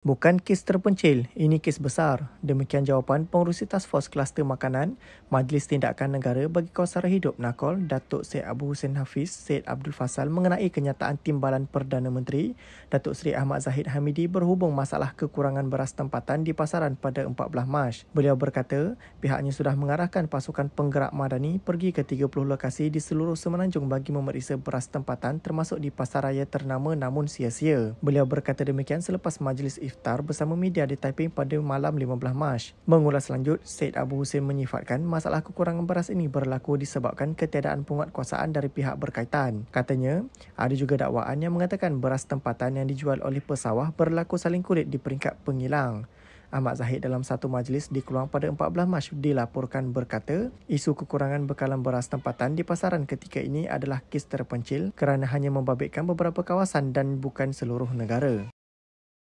Bukan kes terpencil, ini kes besar. Demikian jawapan pengurusi Task Force Kluster Makanan, Majlis Tindakan Negara bagi Kawasan Hidup Nakol, Datuk Syed Abu Hussein Hafiz Syed Abdul Fasal mengenai kenyataan timbalan Perdana Menteri, Datuk Seri Ahmad Zahid Hamidi berhubung masalah kekurangan beras tempatan di pasaran pada 14 Mac. Beliau berkata, pihaknya sudah mengarahkan pasukan penggerak madani pergi ke 30 lokasi di seluruh semenanjung bagi memeriksa beras tempatan termasuk di pasaraya ternama namun sia-sia. Beliau berkata demikian selepas Majlis iftar bersama media di Taiping pada malam 15 Mac. Mengulas lanjut, Syed Abu Hussein menyifatkan masalah kekurangan beras ini berlaku disebabkan ketiadaan penguatkuasaan dari pihak berkaitan. Katanya, ada juga dakwaan yang mengatakan beras tempatan yang dijual oleh pesawah berlaku saling kulit di peringkat pengilang. Ahmad Zahid dalam satu majlis di Keluang pada 14 Mac dilaporkan berkata, isu kekurangan bekalan beras tempatan di pasaran ketika ini adalah kes terpencil kerana hanya membabitkan beberapa kawasan dan bukan seluruh negara.